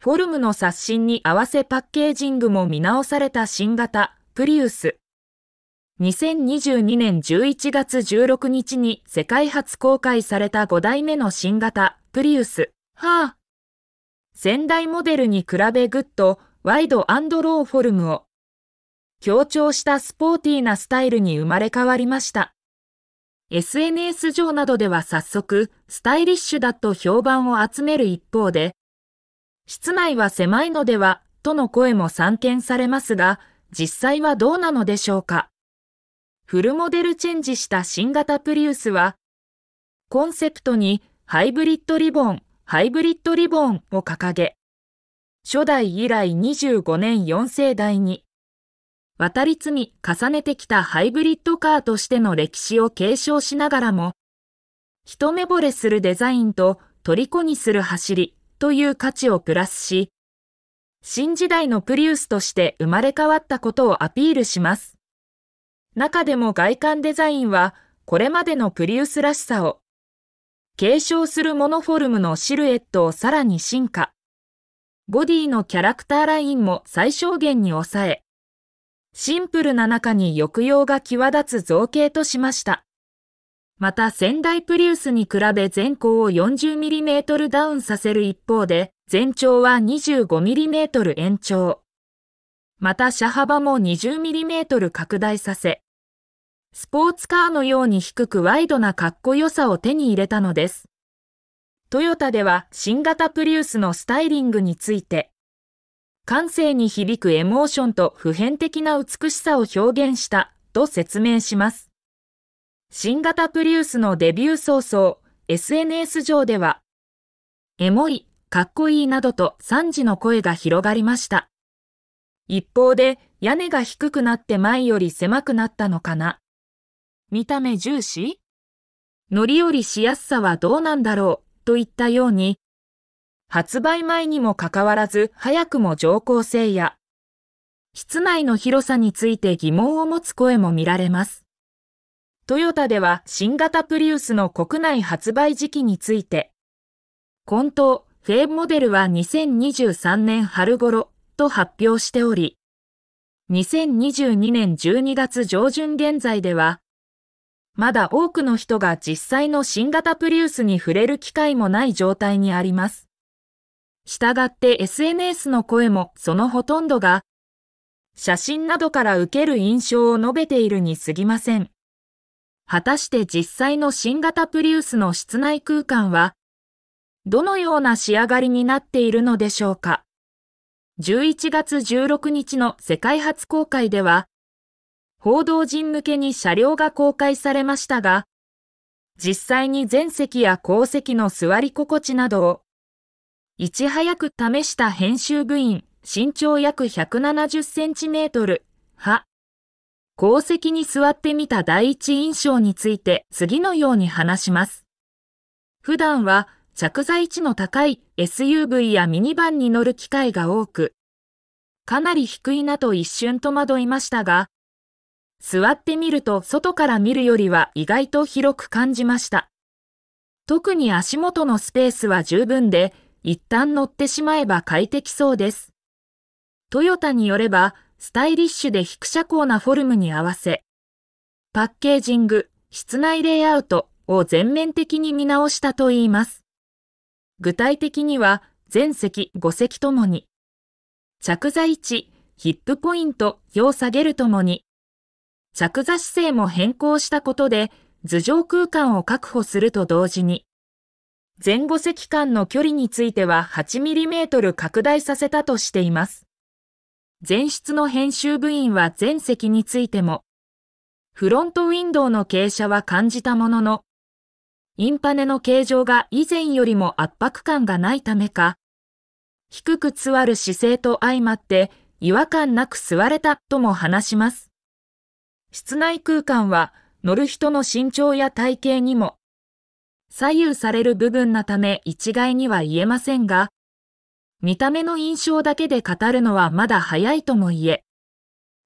フォルムの刷新に合わせパッケージングも見直された新型、プリウス。2022年11月16日に世界初公開された5代目の新型、プリウス。はあ。先代モデルに比べグッとワイドローフォルムを強調したスポーティーなスタイルに生まれ変わりました。SNS 上などでは早速、スタイリッシュだと評判を集める一方で、室内は狭いのでは、との声も散見されますが、実際はどうなのでしょうか。フルモデルチェンジした新型プリウスは、コンセプトにハイブリッドリボン、ハイブリッドリボンを掲げ、初代以来25年4世代に、渡り積み重ねてきたハイブリッドカーとしての歴史を継承しながらも、一目惚れするデザインと虜にする走り、という価値をプラスし、新時代のプリウスとして生まれ変わったことをアピールします。中でも外観デザインは、これまでのプリウスらしさを、継承するモノフォルムのシルエットをさらに進化。ボディのキャラクターラインも最小限に抑え、シンプルな中に抑揚が際立つ造形としました。また仙台プリウスに比べ全高を 40mm ダウンさせる一方で、全長は 25mm 延長。また車幅も 20mm 拡大させ、スポーツカーのように低くワイドなかっこよさを手に入れたのです。トヨタでは新型プリウスのスタイリングについて、感性に響くエモーションと普遍的な美しさを表現したと説明します。新型プリウスのデビュー早々、SNS 上では、エモい、かっこいいなどと賛辞の声が広がりました。一方で、屋根が低くなって前より狭くなったのかな。見た目重視乗り降りしやすさはどうなんだろうといったように、発売前にもかかわらず早くも上降性や、室内の広さについて疑問を持つ声も見られます。トヨタでは新型プリウスの国内発売時期について、混沌、フェーブモデルは2023年春頃と発表しており、2022年12月上旬現在では、まだ多くの人が実際の新型プリウスに触れる機会もない状態にあります。したがって SNS の声もそのほとんどが、写真などから受ける印象を述べているに過ぎません。果たして実際の新型プリウスの室内空間は、どのような仕上がりになっているのでしょうか。11月16日の世界初公開では、報道陣向けに車両が公開されましたが、実際に前席や後席の座り心地などを、いち早く試した編集部員、身長約170センチメートル、は、後席に座ってみた第一印象について次のように話します。普段は着座位置の高い SUV やミニバンに乗る機会が多く、かなり低いなと一瞬戸惑いましたが、座ってみると外から見るよりは意外と広く感じました。特に足元のスペースは十分で、一旦乗ってしまえば快適そうです。トヨタによれば、スタイリッシュで非車交なフォルムに合わせ、パッケージング、室内レイアウトを全面的に見直したといいます。具体的には、全席5席ともに、着座位置、ヒップポイント、要下げるともに、着座姿勢も変更したことで、頭上空間を確保すると同時に、前後席間の距離については 8mm 拡大させたとしています。前室の編集部員は全席についても、フロントウィンドウの傾斜は感じたものの、インパネの形状が以前よりも圧迫感がないためか、低く座る姿勢と相まって違和感なく座れたとも話します。室内空間は乗る人の身長や体型にも左右される部分なため一概には言えませんが、見た目の印象だけで語るのはまだ早いとも言え、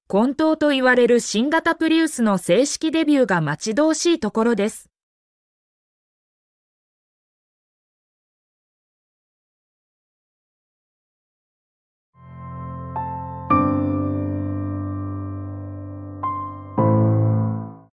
混沌と言われる新型プリウスの正式デビューが待ち遠しいところです。